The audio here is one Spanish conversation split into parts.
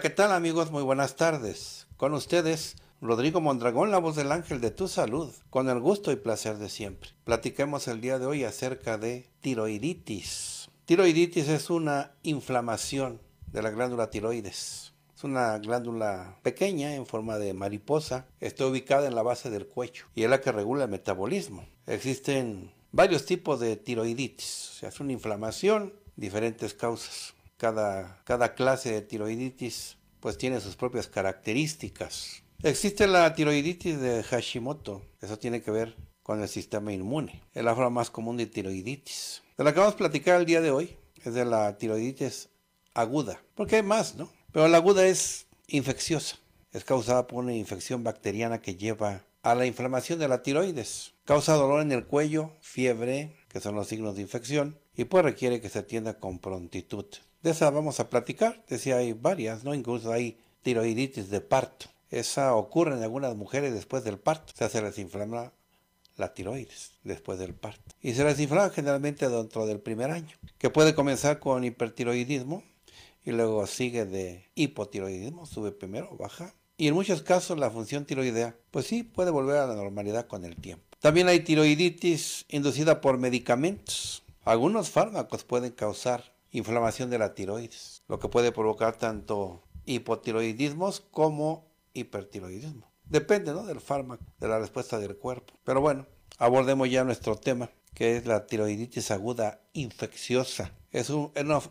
¿qué tal amigos? Muy buenas tardes. Con ustedes, Rodrigo Mondragón, la voz del ángel de tu salud, con el gusto y placer de siempre. Platiquemos el día de hoy acerca de tiroiditis. Tiroiditis es una inflamación de la glándula tiroides. Es una glándula pequeña en forma de mariposa. Está ubicada en la base del cuello y es la que regula el metabolismo. Existen varios tipos de tiroiditis. O sea, es una inflamación, diferentes causas cada, clase de tiroiditis pues tiene sus propias características. Existe la tiroiditis de Hashimoto, eso tiene que ver con el sistema inmune, es la forma más común de tiroiditis. De la que vamos a platicar el día de hoy es de la tiroiditis aguda, porque hay más, ¿no? Pero la aguda es infecciosa, es causada por una infección bacteriana que lleva a la inflamación de la tiroides. Causa dolor en el cuello, fiebre, que son los signos de infección, y pues requiere que se atienda con prontitud. De esa vamos a platicar. Decía, hay varias, ¿no? Incluso hay tiroiditis de parto. Esa ocurre en algunas mujeres después del parto. O sea, se les inflama la tiroides después del parto. Y se les inflama generalmente dentro del primer año, que puede comenzar con hipertiroidismo y luego sigue de hipotiroidismo, sube primero, baja. Y en muchos casos la función tiroidea, pues sí, puede volver a la normalidad con el tiempo. También hay tiroiditis inducida por medicamentos. Algunos fármacos pueden causar inflamación de la tiroides, lo que puede provocar tanto hipotiroidismos como hipertiroidismo. Depende ¿no? del fármaco, de la respuesta del cuerpo. Pero bueno, abordemos ya nuestro tema, que es la tiroiditis aguda infecciosa. Es,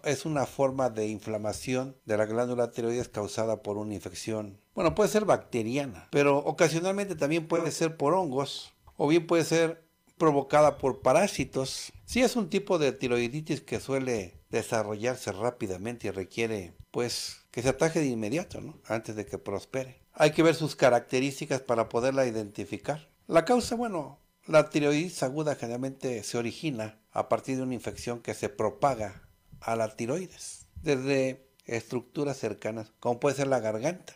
es una forma de inflamación de la glándula tiroides causada por una infección. Bueno, puede ser bacteriana, pero ocasionalmente también puede ser por hongos o bien puede ser provocada por parásitos. Sí es un tipo de tiroiditis que suele desarrollarse rápidamente y requiere pues que se ataje de inmediato, antes de que prospere. Hay que ver sus características para poderla identificar. La causa, bueno, la tiroiditis aguda generalmente se origina a partir de una infección que se propaga a la tiroides desde estructuras cercanas, como puede ser la garganta.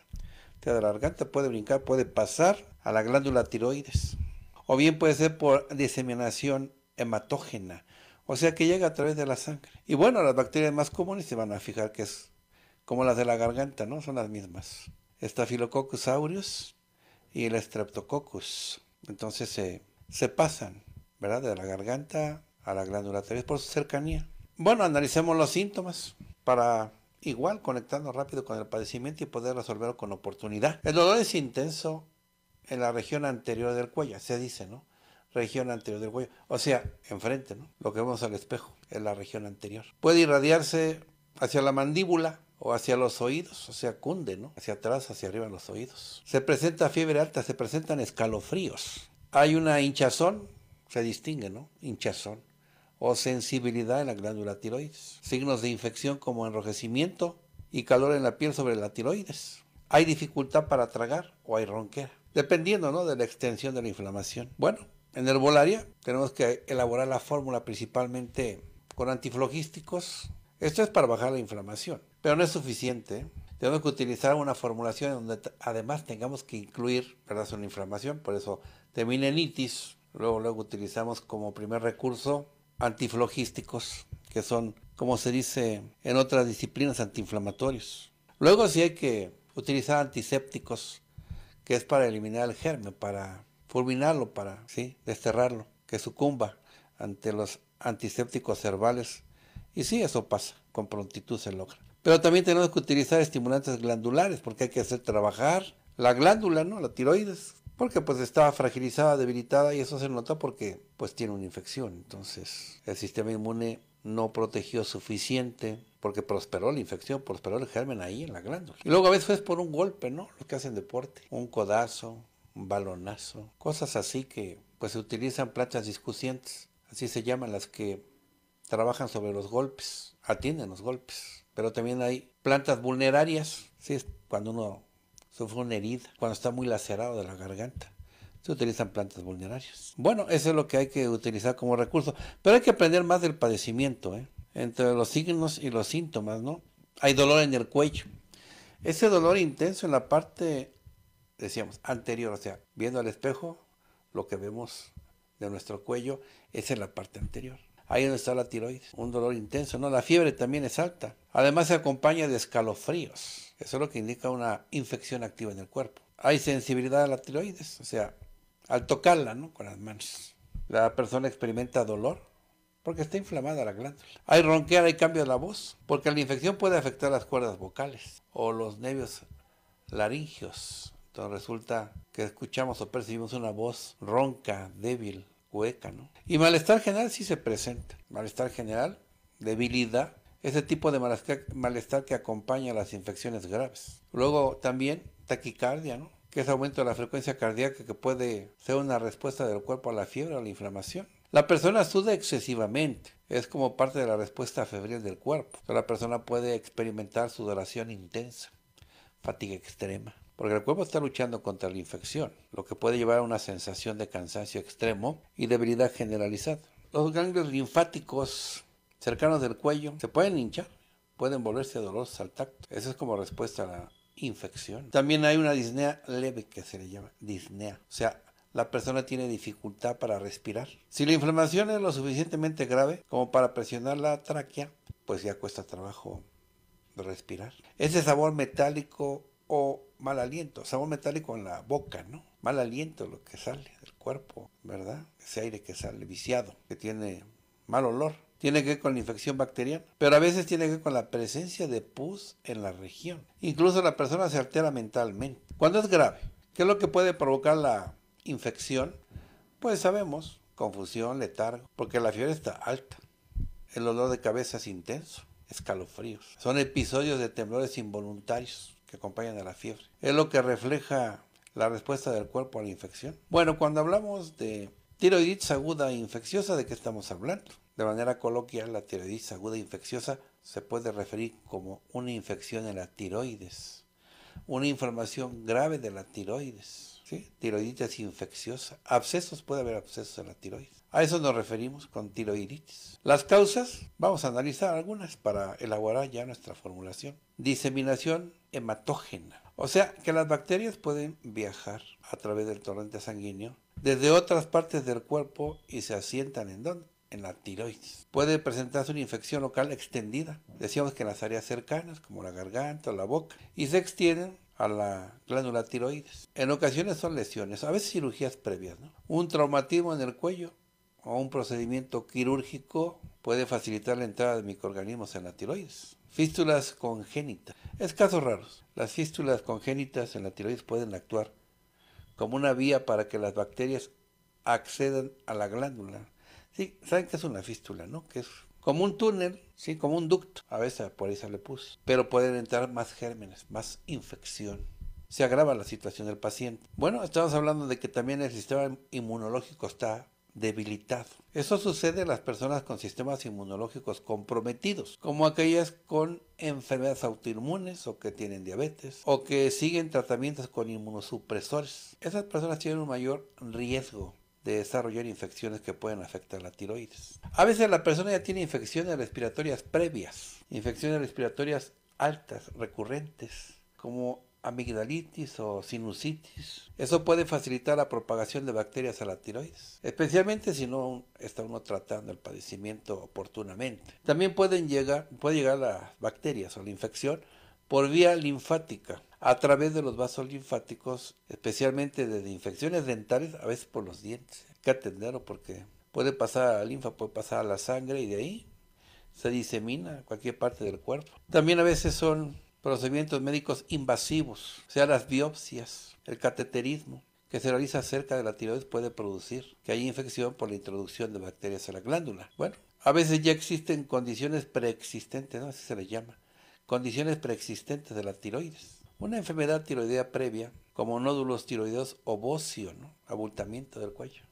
De la garganta puede brincar, puede pasar a la glándula tiroides o bien puede ser por diseminación hematógena, o sea que llega a través de la sangre. Y bueno, las bacterias más comunes se van a fijar que es como las de la garganta, ¿no? Son las mismas. Staphylococcus aureus y el Streptococcus. Entonces se, pasan, ¿verdad? De la garganta a la glándula través por su cercanía. Bueno, analicemos los síntomas para igual conectarnos rápido con el padecimiento y poder resolverlo con oportunidad. El dolor es intenso, en la región anterior del cuello, se dice, ¿no? Región anterior del cuello, o sea, enfrente, ¿no? Lo que vemos al espejo, en la región anterior. Puede irradiarse hacia la mandíbula o hacia los oídos, o sea, cunde, ¿no? Hacia atrás, hacia arriba los oídos. Se presenta fiebre alta, se presentan escalofríos. Hay una hinchazón, se distingue, ¿no? Hinchazón o sensibilidad en la glándula tiroides. Signos de infección como enrojecimiento y calor en la piel sobre la tiroides. Hay dificultad para tragar o hay ronquera dependiendo ¿no? de la extensión de la inflamación. Bueno, en el herbolaria tenemos que elaborar la fórmula principalmente con antiflogísticos. Esto es para bajar la inflamación, pero no es suficiente. Tenemos que utilizar una formulación donde además tengamos que incluir, ¿verdad? Una inflamación, por eso teminenitis. Luego, luego utilizamos como primer recurso antiflogísticos, que son, como se dice en otras disciplinas, antiinflamatorios. Luego sí hay que utilizar antisépticos, que es para eliminar el germen, para fulminarlo, para ¿sí? desterrarlo, que sucumba ante los antisépticos cervales Y sí, eso pasa, con prontitud se logra. Pero también tenemos que utilizar estimulantes glandulares, porque hay que hacer trabajar la glándula, ¿no? La tiroides, porque pues está fragilizada, debilitada y eso se nota porque pues tiene una infección. Entonces el sistema inmune no protegió suficiente porque prosperó la infección, prosperó el germen ahí en la glándula. Y luego a veces es por un golpe, ¿no? Los que hacen deporte, un codazo, un balonazo, cosas así que pues se utilizan plantas discusientes, así se llaman las que trabajan sobre los golpes, atienden los golpes. Pero también hay plantas vulnerarias, ¿sí? cuando uno sufre una herida, cuando está muy lacerado de la garganta. Se utilizan plantas vulnerarias. Bueno, eso es lo que hay que utilizar como recurso. Pero hay que aprender más del padecimiento. ¿eh? entre los signos y los síntomas, ¿no? Hay dolor en el cuello. Ese dolor intenso en la parte, decíamos, anterior, o sea, viendo al espejo, lo que vemos de nuestro cuello es en la parte anterior. Ahí donde está la tiroides, un dolor intenso, ¿no? La fiebre también es alta. Además se acompaña de escalofríos. Eso es lo que indica una infección activa en el cuerpo. Hay sensibilidad a la tiroides, o sea, al tocarla, ¿no? Con las manos. La persona experimenta dolor, porque está inflamada la glándula. Hay ronquear, hay cambio de la voz, porque la infección puede afectar las cuerdas vocales o los nervios laringios. Entonces resulta que escuchamos o percibimos una voz ronca, débil, hueca, ¿no? Y malestar general sí se presenta. Malestar general, debilidad, ese tipo de malestar, que acompaña a las infecciones graves. Luego también taquicardia, ¿no? Que es aumento de la frecuencia cardíaca que puede ser una respuesta del cuerpo a la fiebre o a la inflamación. La persona suda excesivamente. Es como parte de la respuesta febril del cuerpo. la persona puede experimentar sudoración intensa, fatiga extrema, porque el cuerpo está luchando contra la infección, lo que puede llevar a una sensación de cansancio extremo y debilidad generalizada. Los ganglios linfáticos cercanos del cuello se pueden hinchar, pueden volverse dolorosos al tacto. Eso es como respuesta a la infección. También hay una disnea leve que se le llama disnea, o sea, la persona tiene dificultad para respirar. Si la inflamación es lo suficientemente grave como para presionar la tráquea, pues ya cuesta trabajo respirar. Ese sabor metálico o mal aliento, sabor metálico en la boca, ¿no? Mal aliento lo que sale del cuerpo, ¿verdad? Ese aire que sale viciado, que tiene mal olor. Tiene que ver con la infección bacteriana, pero a veces tiene que ver con la presencia de pus en la región. Incluso la persona se altera mentalmente. Cuando es grave, ¿qué es lo que puede provocar la infección, pues sabemos, confusión, letargo, porque la fiebre está alta. El olor de cabeza es intenso, escalofríos. Son episodios de temblores involuntarios que acompañan a la fiebre. Es lo que refleja la respuesta del cuerpo a la infección. Bueno, cuando hablamos de tiroiditis aguda e infecciosa, ¿de qué estamos hablando? De manera coloquial, la tiroiditis aguda e infecciosa se puede referir como una infección en la tiroides, una inflamación grave de la tiroides Tiroiditis infecciosa. Abscesos, puede haber abscesos en la tiroides. A eso nos referimos con tiroiditis. Las causas, vamos a analizar algunas para elaborar ya nuestra formulación. Diseminación hematógena. O sea, que las bacterias pueden viajar a través del torrente sanguíneo desde otras partes del cuerpo y se asientan en dónde? en la tiroides. Puede presentarse una infección local extendida, decíamos que en las áreas cercanas, como la garganta o la boca, y se extienden a la glándula tiroides. En ocasiones son lesiones, a veces cirugías previas, ¿no? Un traumatismo en el cuello o un procedimiento quirúrgico puede facilitar la entrada de microorganismos en la tiroides. Fístulas congénitas. Es casos raros. Las fístulas congénitas en la tiroides pueden actuar como una vía para que las bacterias accedan a la glándula. Sí, saben qué es una fístula, ¿no? Que es como un túnel, ¿sí? como un ducto. A veces por ahí se le puse, Pero pueden entrar más gérmenes, más infección. Se agrava la situación del paciente. Bueno, estamos hablando de que también el sistema inmunológico está debilitado. Eso sucede en las personas con sistemas inmunológicos comprometidos, como aquellas con enfermedades autoinmunes o que tienen diabetes o que siguen tratamientos con inmunosupresores. Esas personas tienen un mayor riesgo de desarrollar infecciones que pueden afectar la tiroides. A veces la persona ya tiene infecciones respiratorias previas, infecciones respiratorias altas, recurrentes, como amigdalitis o sinusitis. Eso puede facilitar la propagación de bacterias a la tiroides, especialmente si no está uno tratando el padecimiento oportunamente. También pueden llegar, puede llegar las bacterias o la infección por vía linfática, a través de los vasos linfáticos, especialmente de infecciones dentales, a veces por los dientes. Hay que atenderlo porque puede pasar a la linfa, puede pasar a la sangre y de ahí se disemina a cualquier parte del cuerpo. También a veces son procedimientos médicos invasivos, o sea las biopsias, el cateterismo que se realiza cerca de la tiroides puede producir que haya infección por la introducción de bacterias a la glándula. Bueno, a veces ya existen condiciones preexistentes, ¿no? así se les llama, condiciones preexistentes de la tiroides una enfermedad tiroidea previa, como nódulos tiroideos o bocio, ¿no? abultamiento del cuello.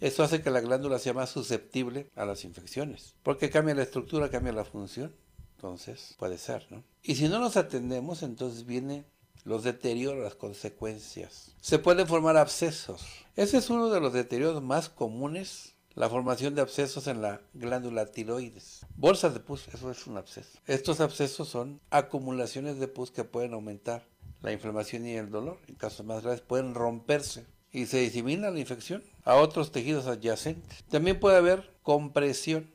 Eso hace que la glándula sea más susceptible a las infecciones, porque cambia la estructura, cambia la función. Entonces, puede ser, ¿no? Y si no nos atendemos, entonces vienen los deterioros, las consecuencias. Se pueden formar abscesos. Ese es uno de los deterioros más comunes la formación de abscesos en la glándula tiroides. Bolsas de pus, eso es un absceso. Estos abscesos son acumulaciones de pus que pueden aumentar la inflamación y el dolor. En casos más graves pueden romperse y se disemina la infección a otros tejidos adyacentes. También puede haber compresión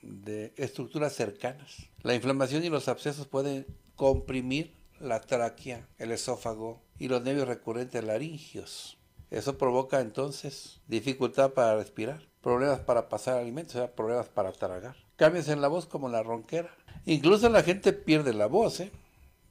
de estructuras cercanas. La inflamación y los abscesos pueden comprimir la tráquea, el esófago y los nervios recurrentes laríngeos. Eso provoca entonces dificultad para respirar, problemas para pasar alimentos, sea, problemas para tragar. Cambios en la voz como la ronquera. Incluso la gente pierde la voz, ¿eh?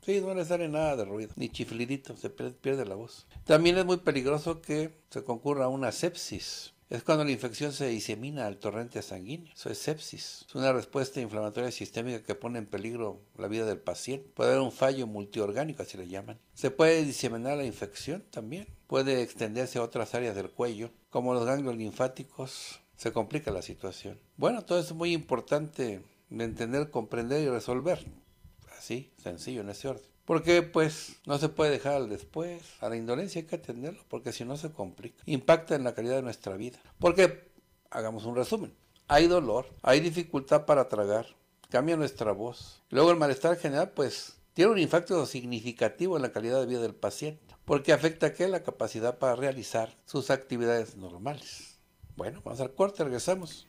Sí, no le sale nada de ruido, ni chiflidito, se pierde la voz. También es muy peligroso que se concurra una sepsis. Es cuando la infección se disemina al torrente sanguíneo. Eso es sepsis. Es una respuesta inflamatoria sistémica que pone en peligro la vida del paciente. Puede haber un fallo multiorgánico, así le llaman. Se puede diseminar la infección también puede extenderse a otras áreas del cuello, como los ganglios linfáticos, se complica la situación. Bueno, todo es muy importante de entender, comprender y resolver. Así, sencillo, en ese orden. Porque pues no se puede dejar al después, a la indolencia hay que atenderlo, porque si no se complica. Impacta en la calidad de nuestra vida. Porque, hagamos un resumen, hay dolor, hay dificultad para tragar, cambia nuestra voz. Luego el malestar general pues tiene un impacto significativo en la calidad de vida del paciente porque afecta que la capacidad para realizar sus actividades normales. Bueno, vamos al corte, regresamos.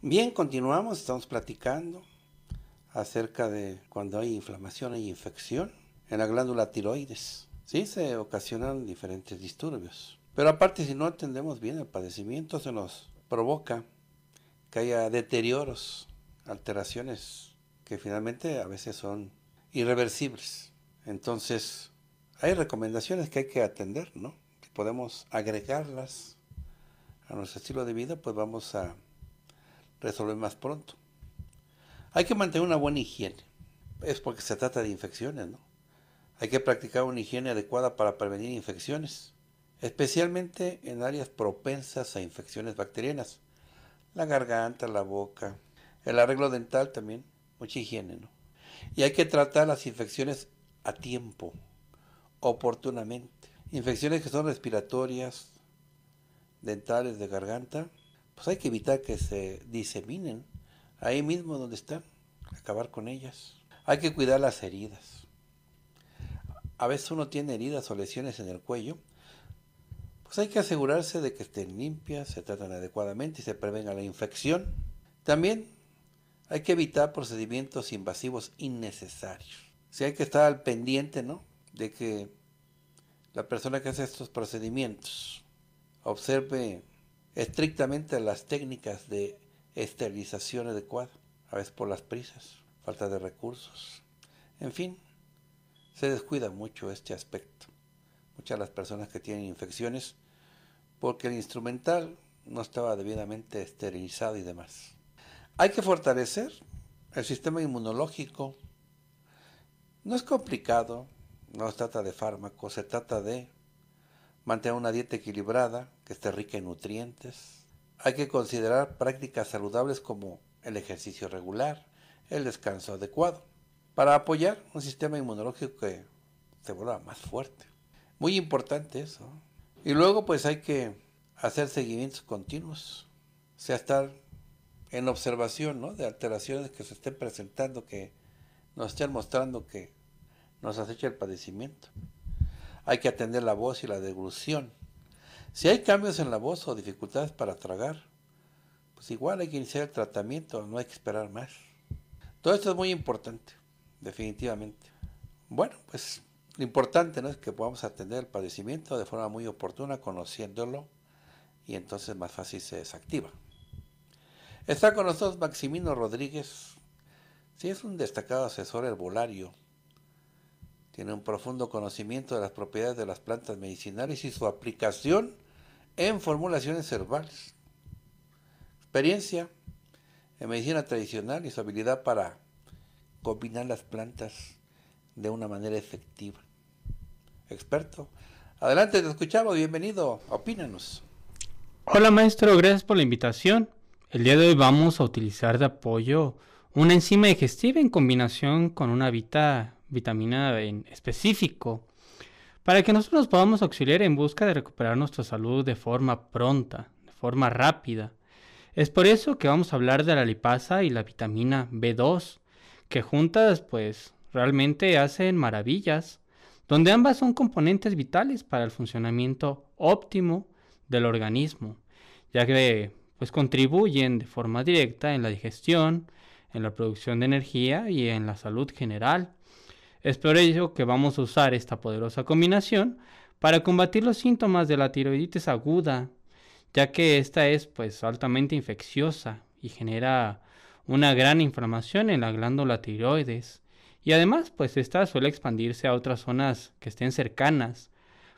Bien, continuamos, estamos platicando acerca de cuando hay inflamación e infección en la glándula tiroides. Sí, se ocasionan diferentes disturbios. Pero aparte, si no atendemos bien el padecimiento, se nos provoca que haya deterioros alteraciones que finalmente a veces son irreversibles. Entonces, hay recomendaciones que hay que atender, ¿no? Que podemos agregarlas a nuestro estilo de vida, pues vamos a resolver más pronto. Hay que mantener una buena higiene. Es porque se trata de infecciones, ¿no? Hay que practicar una higiene adecuada para prevenir infecciones, especialmente en áreas propensas a infecciones bacterianas. La garganta, la boca, el arreglo dental también, mucha higiene, Y hay que tratar las infecciones a tiempo, oportunamente. Infecciones que son respiratorias, dentales, de garganta, pues hay que evitar que se diseminen ahí mismo donde están, acabar con ellas. Hay que cuidar las heridas. A veces uno tiene heridas o lesiones en el cuello, pues hay que asegurarse de que estén limpias, se tratan adecuadamente y se prevenga la infección. También hay que evitar procedimientos invasivos innecesarios. Si hay que estar al pendiente, ¿no? De que la persona que hace estos procedimientos observe estrictamente las técnicas de esterilización adecuada, a veces por las prisas, falta de recursos. En fin, se descuida mucho este aspecto. Muchas de las personas que tienen infecciones porque el instrumental no estaba debidamente esterilizado y demás. Hay que fortalecer el sistema inmunológico. No es complicado, no se trata de fármacos, se trata de mantener una dieta equilibrada que esté rica en nutrientes. Hay que considerar prácticas saludables como el ejercicio regular, el descanso adecuado, para apoyar un sistema inmunológico que se vuelva más fuerte. Muy importante eso. Y luego pues hay que hacer seguimientos continuos, sea, estar en observación de alteraciones que se estén presentando, que nos estén mostrando que nos acecha el padecimiento. Hay que atender la voz y la deglución. Si hay cambios en la voz o dificultades para tragar, pues igual hay que iniciar el tratamiento, no hay que esperar más. Todo esto es muy importante, definitivamente. Bueno, pues lo importante ¿no? es que podamos atender el padecimiento de forma muy oportuna, conociéndolo, y entonces más fácil se desactiva. Está con nosotros Maximino Rodríguez. Sí, es un destacado asesor herbolario. Tiene un profundo conocimiento de las propiedades de las plantas medicinales y su aplicación en formulaciones herbales. Experiencia en medicina tradicional y su habilidad para combinar las plantas de una manera efectiva. Experto. Adelante, te escuchamos, bienvenido, opínanos. Hola maestro, gracias por la invitación. El día de hoy vamos a utilizar de apoyo una enzima digestiva en combinación con una vitamina en específico para que nosotros podamos auxiliar en busca de recuperar nuestra salud de forma pronta, de forma rápida. Es por eso que vamos a hablar de la lipasa y la vitamina B2, que juntas pues realmente hacen maravillas, donde ambas son componentes vitales para el funcionamiento óptimo del organismo, ya que pues contribuyen de forma directa en la digestión, en la producción de energía y en la salud general. Es por ello que vamos a usar esta poderosa combinación para combatir los síntomas de la tiroiditis aguda, ya que esta es pues altamente infecciosa y genera una gran inflamación en la glándula tiroides y además pues esta suele expandirse a otras zonas que estén cercanas.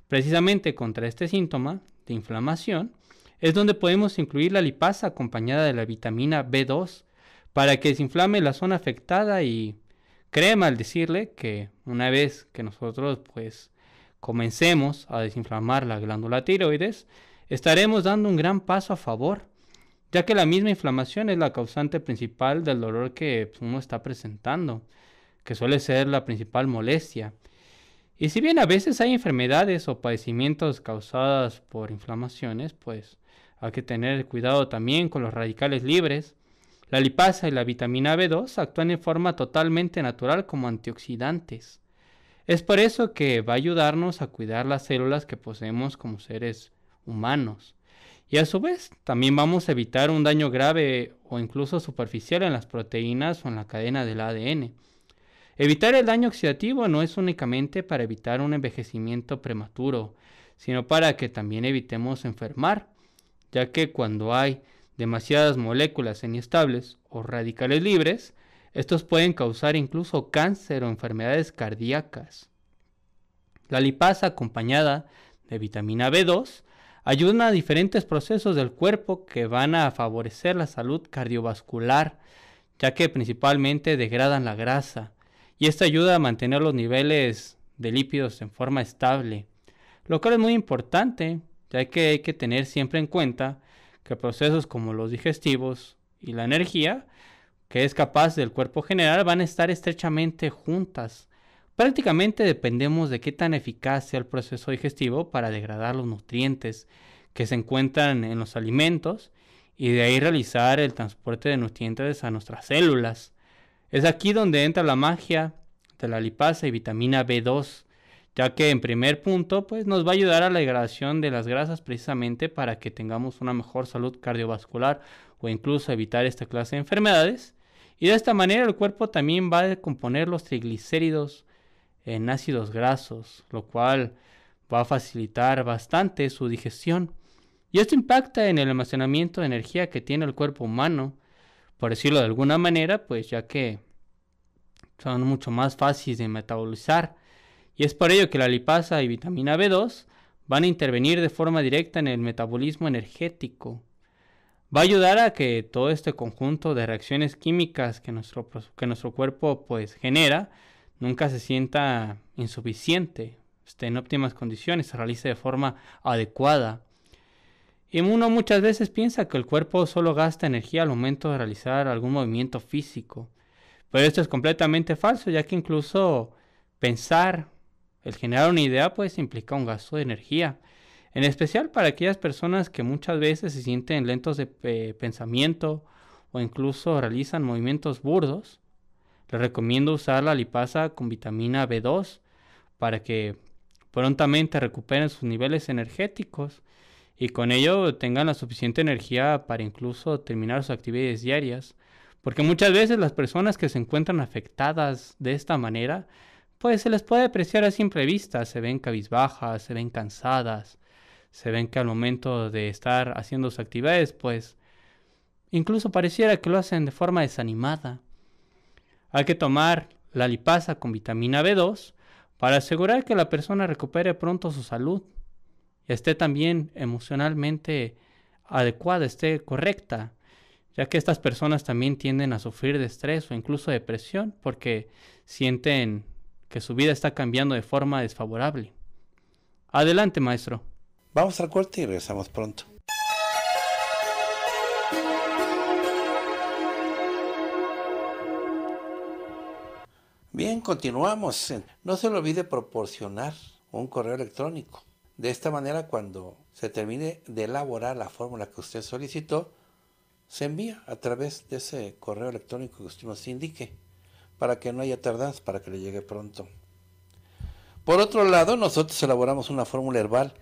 Precisamente contra este síntoma de inflamación es donde podemos incluir la lipasa acompañada de la vitamina B2 para que desinflame la zona afectada y crema al decirle que una vez que nosotros pues comencemos a desinflamar la glándula tiroides, estaremos dando un gran paso a favor, ya que la misma inflamación es la causante principal del dolor que pues, uno está presentando, que suele ser la principal molestia. Y si bien a veces hay enfermedades o padecimientos causadas por inflamaciones, pues hay que tener cuidado también con los radicales libres. La lipasa y la vitamina B2 actúan en forma totalmente natural como antioxidantes. Es por eso que va a ayudarnos a cuidar las células que poseemos como seres humanos. Y a su vez, también vamos a evitar un daño grave o incluso superficial en las proteínas o en la cadena del ADN. Evitar el daño oxidativo no es únicamente para evitar un envejecimiento prematuro, sino para que también evitemos enfermar ya que cuando hay demasiadas moléculas inestables o radicales libres, estos pueden causar incluso cáncer o enfermedades cardíacas. La lipasa acompañada de vitamina B2 ayuda a diferentes procesos del cuerpo que van a favorecer la salud cardiovascular, ya que principalmente degradan la grasa, y esto ayuda a mantener los niveles de lípidos en forma estable, lo cual es muy importante ya que hay que tener siempre en cuenta que procesos como los digestivos y la energía que es capaz del cuerpo general van a estar estrechamente juntas. Prácticamente dependemos de qué tan eficaz sea el proceso digestivo para degradar los nutrientes que se encuentran en los alimentos y de ahí realizar el transporte de nutrientes a nuestras células. Es aquí donde entra la magia de la lipasa y vitamina B2, ya que en primer punto pues nos va a ayudar a la degradación de las grasas precisamente para que tengamos una mejor salud cardiovascular o incluso evitar esta clase de enfermedades. Y de esta manera el cuerpo también va a descomponer los triglicéridos en ácidos grasos, lo cual va a facilitar bastante su digestión. Y esto impacta en el almacenamiento de energía que tiene el cuerpo humano, por decirlo de alguna manera, pues ya que son mucho más fáciles de metabolizar y es por ello que la lipasa y vitamina B2 van a intervenir de forma directa en el metabolismo energético. Va a ayudar a que todo este conjunto de reacciones químicas que nuestro, que nuestro cuerpo pues genera nunca se sienta insuficiente, esté en óptimas condiciones, se realice de forma adecuada. Y uno muchas veces piensa que el cuerpo solo gasta energía al momento de realizar algún movimiento físico. Pero esto es completamente falso, ya que incluso pensar el generar una idea pues implica un gasto de energía, en especial para aquellas personas que muchas veces se sienten lentos de eh, pensamiento o incluso realizan movimientos burdos. Les recomiendo usar la lipasa con vitamina B2 para que prontamente recuperen sus niveles energéticos y con ello tengan la suficiente energía para incluso terminar sus actividades diarias. Porque muchas veces las personas que se encuentran afectadas de esta manera pues se les puede apreciar a simple vista, se ven cabizbajas, se ven cansadas, se ven que al momento de estar haciendo sus actividades, pues incluso pareciera que lo hacen de forma desanimada. Hay que tomar la lipasa con vitamina B2 para asegurar que la persona recupere pronto su salud esté también emocionalmente adecuada, esté correcta, ya que estas personas también tienden a sufrir de estrés o incluso depresión porque sienten que su vida está cambiando de forma desfavorable. Adelante, maestro. Vamos al corte y regresamos pronto. Bien, continuamos. No se le olvide proporcionar un correo electrónico. De esta manera, cuando se termine de elaborar la fórmula que usted solicitó, se envía a través de ese correo electrónico que usted nos indique para que no haya tardanzas, para que le llegue pronto. Por otro lado, nosotros elaboramos una fórmula herbal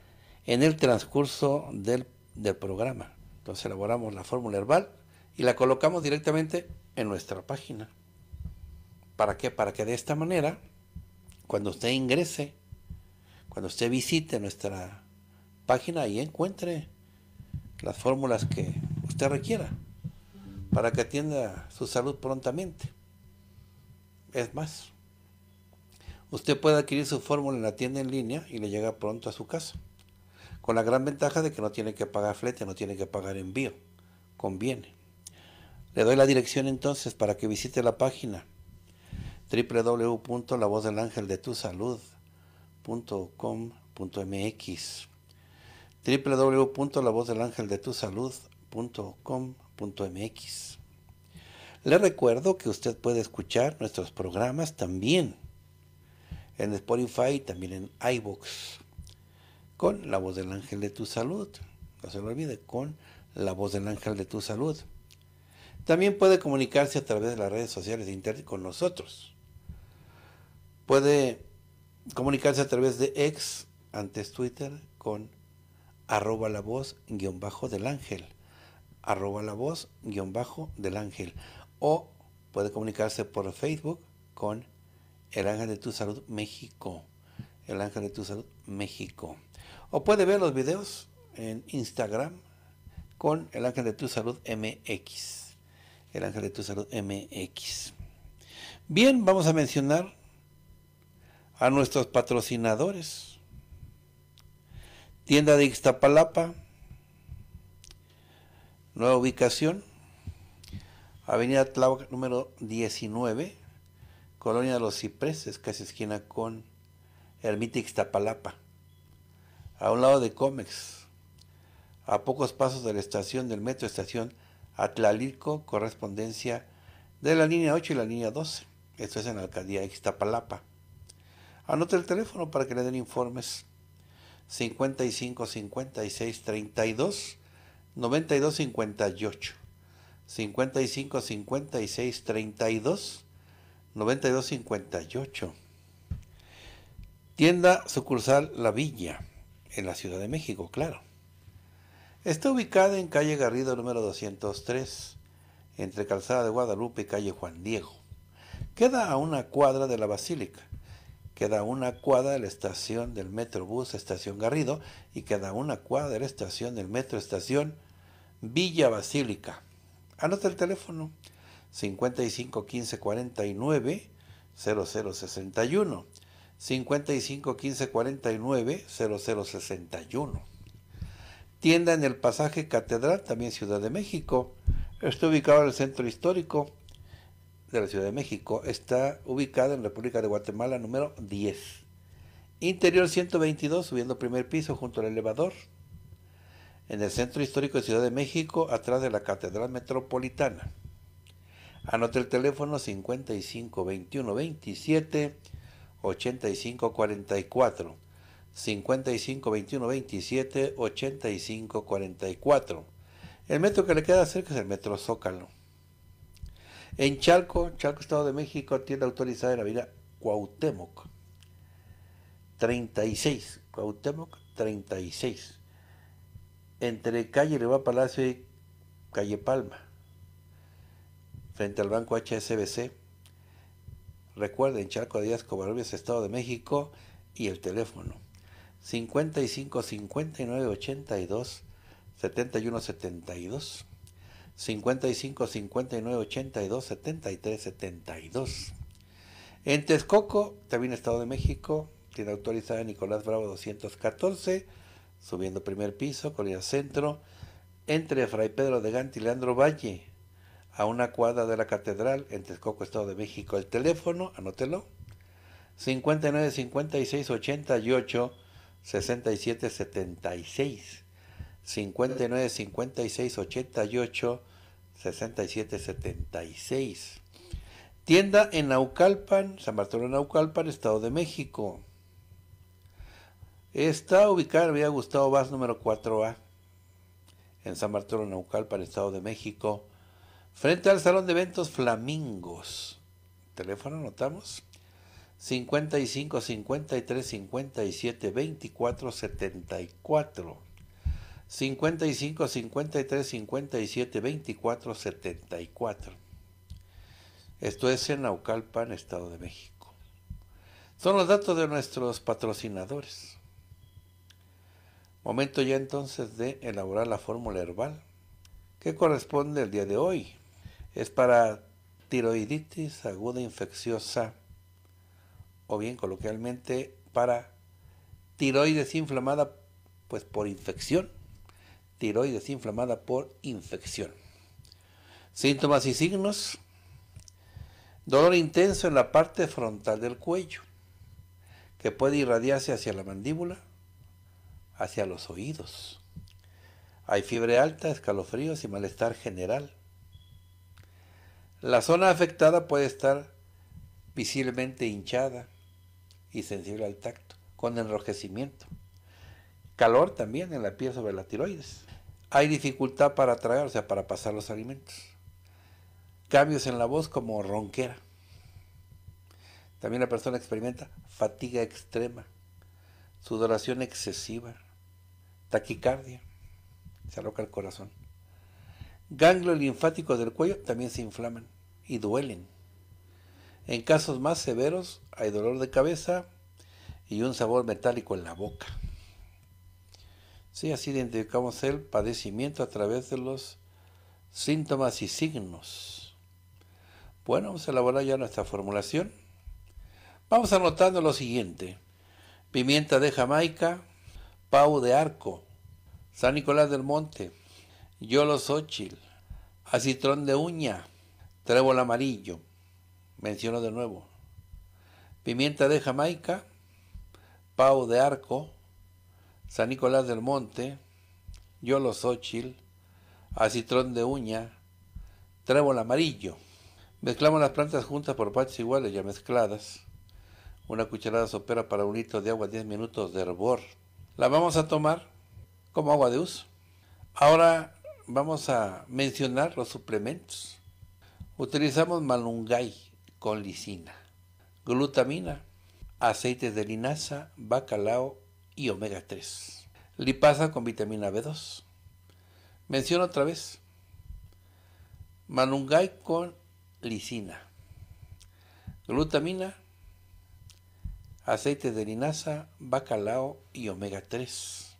en el transcurso del, del programa. Entonces elaboramos la fórmula herbal y la colocamos directamente en nuestra página. ¿Para qué? Para que de esta manera, cuando usted ingrese, cuando usted visite nuestra página y encuentre las fórmulas que usted requiera, para que atienda su salud prontamente. Es más, usted puede adquirir su fórmula en la tienda en línea y le llega pronto a su casa, con la gran ventaja de que no tiene que pagar flete, no tiene que pagar envío. Conviene. Le doy la dirección entonces para que visite la página www.lavozdelangeldetusalud.com.mx www.lavozdelangeldetusalud.com.mx le recuerdo que usted puede escuchar nuestros programas también en Spotify y también en iBox con la voz del ángel de tu salud. No se lo olvide, con la voz del ángel de tu salud. También puede comunicarse a través de las redes sociales de internet con nosotros. Puede comunicarse a través de ex, antes Twitter, con arroba la voz guión bajo del ángel. Arroba la voz guión bajo del ángel o puede comunicarse por Facebook con El Ángel de Tu Salud México. El Ángel de Tu Salud México. O puede ver los videos en Instagram con El Ángel de Tu Salud MX. El Ángel de Tu Salud MX. Bien, vamos a mencionar a nuestros patrocinadores. Tienda de Ixtapalapa. Nueva ubicación. Avenida Tláhuac número 19, Colonia de los Cipreses, casi esquina con Ermita Ixtapalapa, a un lado de Comex, a pocos pasos de la estación del metro, estación Atlalilco, correspondencia de la línea 8 y la línea 12. Esto es en la alcaldía Ixtapalapa. Anota el teléfono para que le den informes 55 56 32 92 58. 55 56 32 92 58. Tienda sucursal La Villa, en la Ciudad de México, claro. Está ubicada en calle Garrido número 203, entre Calzada de Guadalupe y calle Juan Diego. Queda a una cuadra de la Basílica, queda a una cuadra de la estación del Metrobús Estación Garrido y queda a una cuadra de la estación del Metro Estación Villa Basílica. Anota el teléfono 55 15 0061. 55 49 0061. Tienda en el pasaje Catedral, también Ciudad de México. Está ubicado en el centro histórico de la Ciudad de México. Está ubicada en República de Guatemala número 10. Interior 122, subiendo primer piso junto al elevador en el Centro Histórico de Ciudad de México, atrás de la Catedral Metropolitana. Anote el teléfono 55 21 27 85 44. 27 85 El metro que le queda cerca es el metro Zócalo. En Chalco, Chalco, Estado de México, tienda autorizada en la vía Cuauhtémoc 36. Cuauhtémoc 36 entre calle Leva Palacio y calle Palma, frente al banco HSBC. Recuerden, Charco Díaz Covarrubias, Estado de México, y el teléfono 55 59 82 71 72. 55 59 82 73 72. En Texcoco, también Estado de México, tiene autorizada Nicolás Bravo 214 Subiendo primer piso, Colina Centro, entre Fray Pedro de Gante y Leandro Valle, a una cuadra de la Catedral, en Texcoco, Estado de México. El teléfono, anótelo, 59 56 88 67 76. 59 56 88 67 76. Tienda en Naucalpan, San Bartolomé Naucalpan, Estado de México. Está ubicada en Vía Gustavo Vaz número 4A, en San Bartolo Naucalpa, el Estado de México, frente al Salón de Eventos Flamingos. Teléfono, notamos 55 53 57 24 74. 55 53 57 24 74. Esto es en el Estado de México. Son los datos de nuestros patrocinadores. Momento ya entonces de elaborar la fórmula herbal que corresponde al día de hoy. Es para tiroiditis aguda infecciosa o bien coloquialmente para tiroides inflamada pues por infección. Tiroides inflamada por infección. Síntomas y signos. Dolor intenso en la parte frontal del cuello, que puede irradiarse hacia la mandíbula, hacia los oídos. Hay fiebre alta, escalofríos y malestar general. La zona afectada puede estar visiblemente hinchada y sensible al tacto, con enrojecimiento. Calor también en la piel sobre la tiroides. Hay dificultad para tragar, o sea, para pasar los alimentos. Cambios en la voz como ronquera. También la persona experimenta fatiga extrema, sudoración excesiva, taquicardia, se aloca el corazón. Ganglios linfáticos del cuello también se inflaman y duelen. En casos más severos hay dolor de cabeza y un sabor metálico en la boca. así identificamos el padecimiento a través de los síntomas y signos. Bueno, vamos a elaborar ya nuestra formulación. Vamos anotando lo siguiente. Pimienta de Jamaica, Pau de Arco, San Nicolás del Monte, Yolo Xochil, Acitrón de Uña, Trébol Amarillo, menciono de nuevo, Pimienta de Jamaica, Pau de Arco, San Nicolás del Monte, Yolo Xochil, Acitrón de Uña, Trébol Amarillo. Mezclamos las plantas juntas por partes iguales ya mezcladas. Una cucharada sopera para un litro de agua, 10 minutos de hervor la vamos a tomar como agua de uso. Ahora vamos a mencionar los suplementos. Utilizamos malungay con lisina, glutamina, aceites de linaza, bacalao y omega 3. Lipasa con vitamina B2. Menciono otra vez. Malungay con lisina, glutamina, Aceite de linaza, bacalao y omega 3.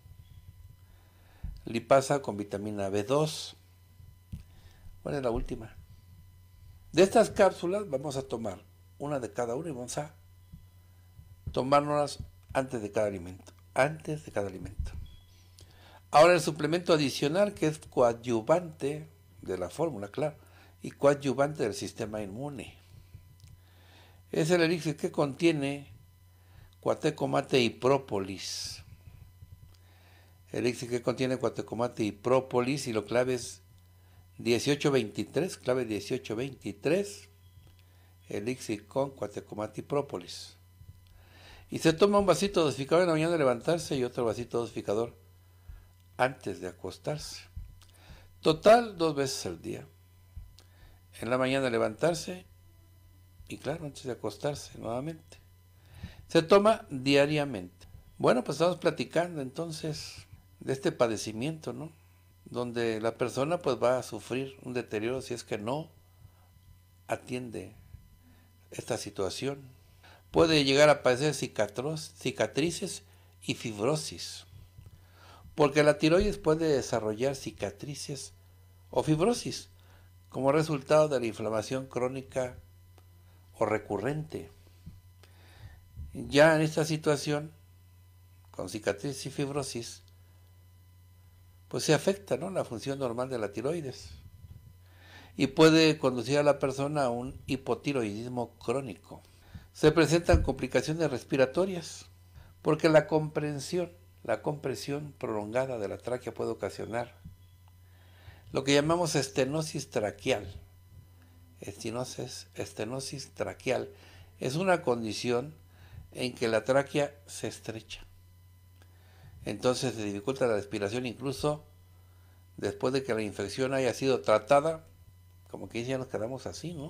Lipasa con vitamina B2. ¿Cuál es la última? De estas cápsulas vamos a tomar una de cada una y vamos a tomárnoslas antes de cada alimento. Antes de cada alimento. Ahora el suplemento adicional que es coadyuvante de la fórmula, claro, y coadyuvante del sistema inmune. Es el elixir que contiene cuatecomate y própolis. elixir que contiene cuatecomate y própolis y lo clave es 1823, clave 1823, elixir con cuatecomate y própolis. Y se toma un vasito dosificador en la mañana de levantarse y otro vasito dosificador antes de acostarse. Total dos veces al día. En la mañana levantarse y claro, antes de acostarse nuevamente. Se toma diariamente. Bueno, pues estamos platicando entonces de este padecimiento, ¿no? Donde la persona pues va a sufrir un deterioro si es que no atiende esta situación. Puede llegar a padecer cicatrices y fibrosis, porque la tiroides puede desarrollar cicatrices o fibrosis como resultado de la inflamación crónica o recurrente ya en esta situación, con cicatriz y fibrosis, pues se afecta la función normal de la tiroides y puede conducir a la persona a un hipotiroidismo crónico. Se presentan complicaciones respiratorias porque la comprensión, la compresión prolongada de la tráquea puede ocasionar lo que llamamos estenosis traqueal. Estenosis, estenosis traqueal es una condición en que la tráquea se estrecha. Entonces se dificulta la respiración incluso después de que la infección haya sido tratada, como que ya nos quedamos así, ¿no?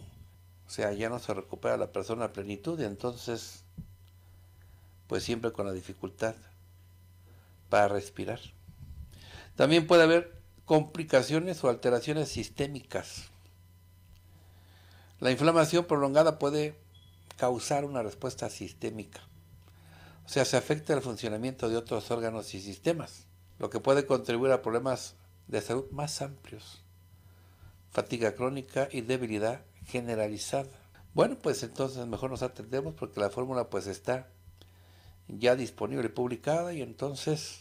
O sea, ya no se recupera la persona a plenitud y entonces, pues siempre con la dificultad para respirar. También puede haber complicaciones o alteraciones sistémicas. La inflamación prolongada puede causar una respuesta sistémica. O sea, se afecta el funcionamiento de otros órganos y sistemas, lo que puede contribuir a problemas de salud más amplios, fatiga crónica y debilidad generalizada. Bueno, pues entonces mejor nos atendemos porque la fórmula pues está ya disponible y publicada y entonces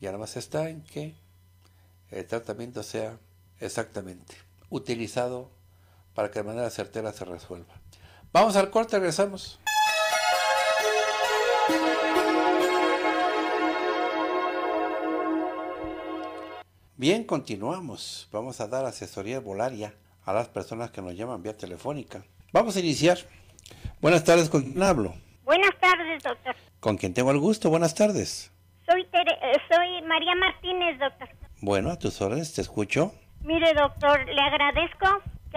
ya nada más está en que el tratamiento sea exactamente utilizado para que de manera certera se resuelva. Vamos al corte, regresamos. Bien, continuamos. Vamos a dar asesoría volaria a las personas que nos llaman vía telefónica. Vamos a iniciar. Buenas tardes, ¿con quién hablo? Buenas tardes, doctor. ¿Con quién tengo el gusto? Buenas tardes. Soy, eh, soy María Martínez, doctor. Bueno, a tus órdenes, te escucho. Mire, doctor, le agradezco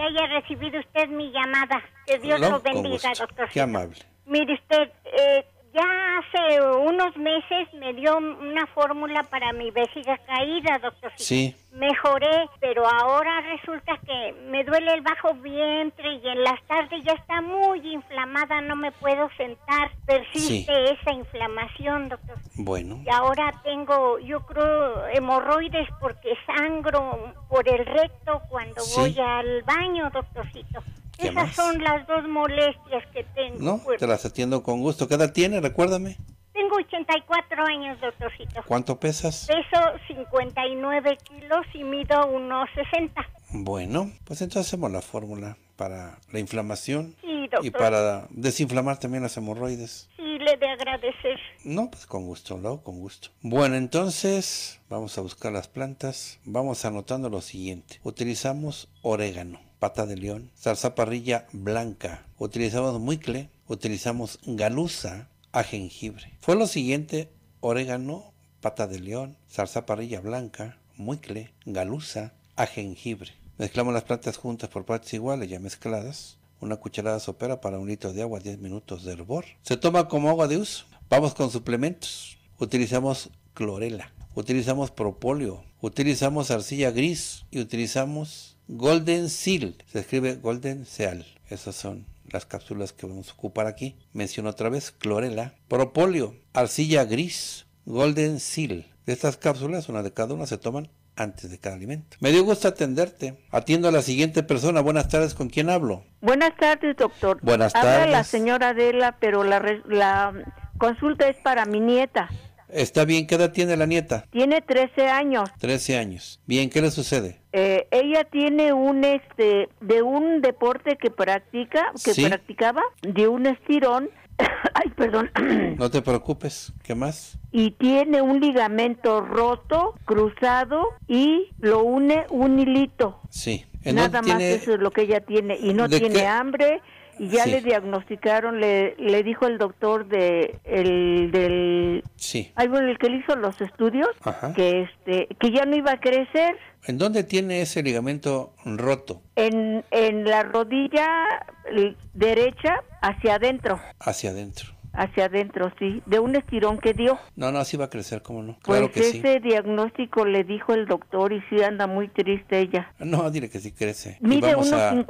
que haya recibido usted mi llamada. Que Dios lo bendiga, doctor. Qué amable. Mire usted, eh, ya hace unos meses me dio una fórmula para mi vejiga caída, doctor. Sí. Mejoré, pero ahora resulta que me duele el bajo vientre y en las tardes ya está muy inflamada, no me puedo sentar. Persiste esa inflamación, doctor. Bueno. Y ahora tengo, yo creo, hemorroides porque sangro por el recto cuando voy al baño, doctorcito. Esas son las dos molestias que tengo. No, pues. te las atiendo con gusto. ¿Qué edad tiene? Recuérdame. Tengo 84 años, doctorcito. ¿Cuánto pesas? Peso 59 kilos y mido unos 60. Bueno, pues entonces hacemos la fórmula para la inflamación y para desinflamar también las hemorroides. Sí, le de agradecer. No, pues con gusto, luego con gusto. Bueno, entonces vamos a buscar las plantas. Vamos anotando lo siguiente. Utilizamos orégano pata de león, salsa parrilla blanca. Utilizamos muicle, utilizamos galusa a jengibre. Fue lo siguiente, orégano, pata de león, salsa parrilla blanca, muicle, Galusa a jengibre. Mezclamos las plantas juntas por partes iguales, ya mezcladas. Una cucharada sopera para un litro de agua, 10 minutos de hervor. Se toma como agua de uso. Vamos con suplementos. Utilizamos clorela, utilizamos propóleo, utilizamos arcilla gris y utilizamos Golden Seal, se escribe Golden Seal. Esas son las cápsulas que vamos a ocupar aquí. Menciono otra vez clorela, propóleo, arcilla gris, Golden Seal. De estas cápsulas, una de cada una se toman antes de cada alimento. Me dio gusto atenderte. Atiendo a la siguiente persona. Buenas tardes, ¿con quién hablo? Buenas tardes, doctor. Buenas tardes. la señora Adela, pero la consulta es para mi nieta. Está bien, ¿qué edad tiene la nieta? Tiene 13 años. 13 años. Bien, ¿qué le sucede? Eh, ella tiene un este de un deporte que practica, que practicaba, de un estirón. Ay, perdón. no te preocupes, ¿qué más? Y tiene un ligamento roto, cruzado y lo une un hilito. Sí. Nada más eso es lo que ella tiene y no tiene hambre y ya le diagnosticaron, le, le dijo el doctor de el del sí. algo en el que le hizo los estudios que este que ya no iba a crecer. ¿En dónde tiene ese ligamento roto? En, en la rodilla derecha hacia adentro. Hacia adentro. Hacia adentro, sí, de un estirón que dio. No, no, sí va a crecer, ¿cómo no? Claro pues que ese diagnóstico le dijo el doctor y sí anda muy triste ella. No, dile que sí crece. Mide 1,50.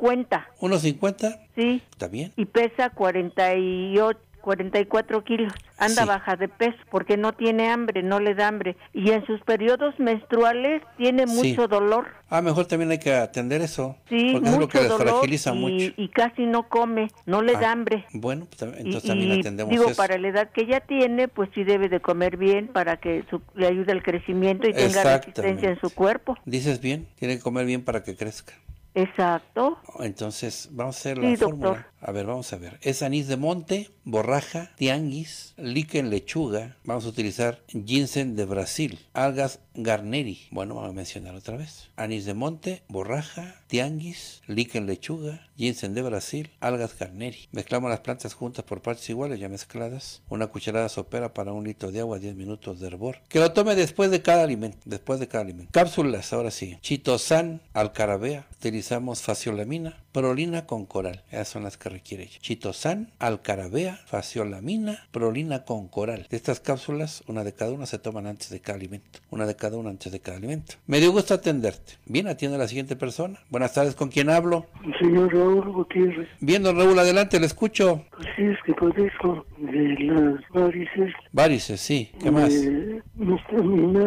¿1,50? Sí. ¿Está bien? Y pesa 48 44 kilos. Anda baja de peso porque no tiene hambre, no le da hambre. Y en sus periodos menstruales tiene mucho dolor. Ah, mejor también hay que atender eso. Sí, porque es lo que fragiliza y, mucho. Y casi no come, no le da ah, hambre. Bueno, pues, entonces también atendemos digo, para la edad que ya tiene, pues sí debe de comer bien para que le ayude al crecimiento y tenga resistencia en su cuerpo. Dices bien, tiene que comer bien para que crezca. Exacto. Entonces, vamos a hacer la fórmula. A ver, vamos a ver. Es anís de monte, borraja, tianguis, líquen lechuga. Vamos a utilizar ginseng de Brasil, algas garneri. Bueno, vamos a mencionar otra vez. Anís de monte, borraja, tianguis, líquen lechuga, ginseng de Brasil, algas garneri. Mezclamos las plantas juntas por partes iguales, ya mezcladas. Una cucharada sopera para un litro de agua, 10 minutos de hervor. Que lo tome después de cada alimento. Después de cada alimento. Cápsulas, ahora sí. Chitosan, alcarabea. Utilizamos faciolamina, prolina con coral. Esas son las requiere. Chitosan, alcarabea, faciolamina, prolina con coral. De estas cápsulas, una de cada una se toman antes de cada alimento. Una de cada una antes de cada alimento. Me dio gusto atenderte. Bien, atiende a la siguiente persona. Buenas tardes, ¿con quién hablo? El señor Raúl Gutiérrez. Bien, don Raúl, adelante, le escucho. es que padezco de las varices. Varices, sí. ¿Qué más? Me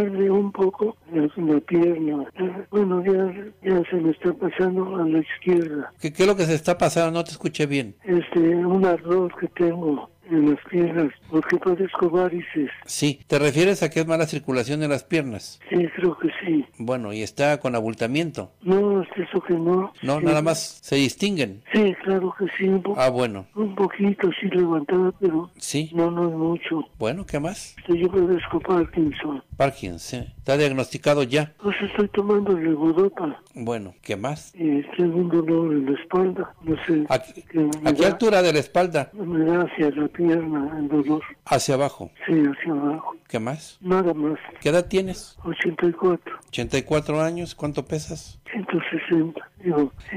me un poco la, pierna. Bueno, ya, se me está pasando a la izquierda. ¿Qué, ¿Qué es lo que se está pasando? No te escuché bien bien? Este, un ardor que tengo en las piernas, porque padezco varices. Sí, ¿te refieres a que es mala circulación en las piernas? Sí, creo que sí. Bueno, ¿y está con abultamiento? No, es eso que no. No, nada eh, más se distinguen. Sí, claro que sí. Un ah, bueno. Un poquito, sí, levantada, pero no, no es mucho. Bueno, ¿qué más? Yo este, yo padezco Parkinson. Parkinson. ¿Está diagnosticado ya? Pues estoy tomando levodopa. Bueno, ¿qué más? Y tengo un dolor en la espalda, no sé. ¿A, qué altura de la espalda? Me da hacia la pierna el dolor. ¿Hacia abajo? Sí, hacia abajo. ¿Qué más? Nada más. ¿Qué edad tienes? 84. ¿84 años? ¿Cuánto pesas? 160.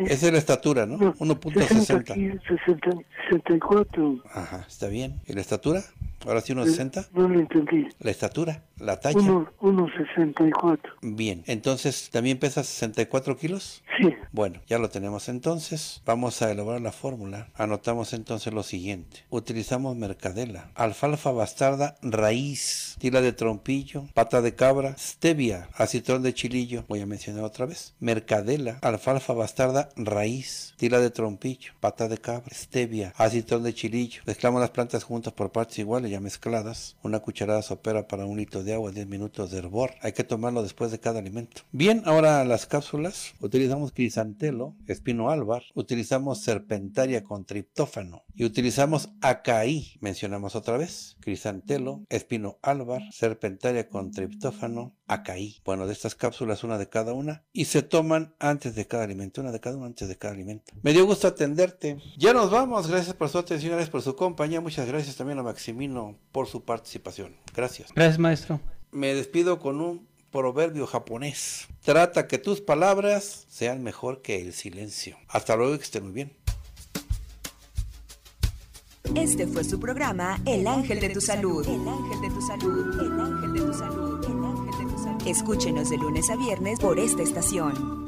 Esa es la estatura, ¿no? 1.60. 64. Ajá, está bien. ¿Y la estatura? Ahora sí, 1,60. No lo entendí. La estatura, la talla. 1,64. Bien, entonces, ¿también pesa 64 kilos? Sí. Bueno, ya lo tenemos entonces. Vamos a elaborar la fórmula. Anotamos entonces lo siguiente. Utilizamos mercadela, alfalfa bastarda, raíz, tila de trompillo, pata de cabra, stevia, acitrón de chilillo, voy a mencionar otra vez, mercadela cadela, alfalfa bastarda, raíz, tila de trompillo, pata de cabra, stevia, ácido de chilillo. Mezclamos las plantas juntas por partes iguales, ya mezcladas. Una cucharada sopera para un litro de agua, 10 minutos de hervor. Hay que tomarlo después de cada alimento. Bien, ahora las cápsulas. Utilizamos crisantelo, espino álvar, utilizamos serpentaria con triptófano y utilizamos acaí, mencionamos otra vez, crisantelo, espino álvar, serpentaria con triptófano, acaí. Bueno, de estas cápsulas una de cada una y se toma antes de cada alimento, una de cada uno antes de cada alimento. Me dio gusto atenderte. Ya nos vamos, gracias por su atención, gracias por su compañía, muchas gracias también a Maximino por su participación. Gracias. Gracias, maestro. Me despido con un proverbio japonés. Trata que tus palabras sean mejor que el silencio. Hasta luego, que estén muy bien. Este fue su programa El Ángel de tu Salud. El Ángel de tu Salud. El Ángel de tu Salud. El Ángel de tu Salud. Escúchenos de lunes a viernes por esta estación.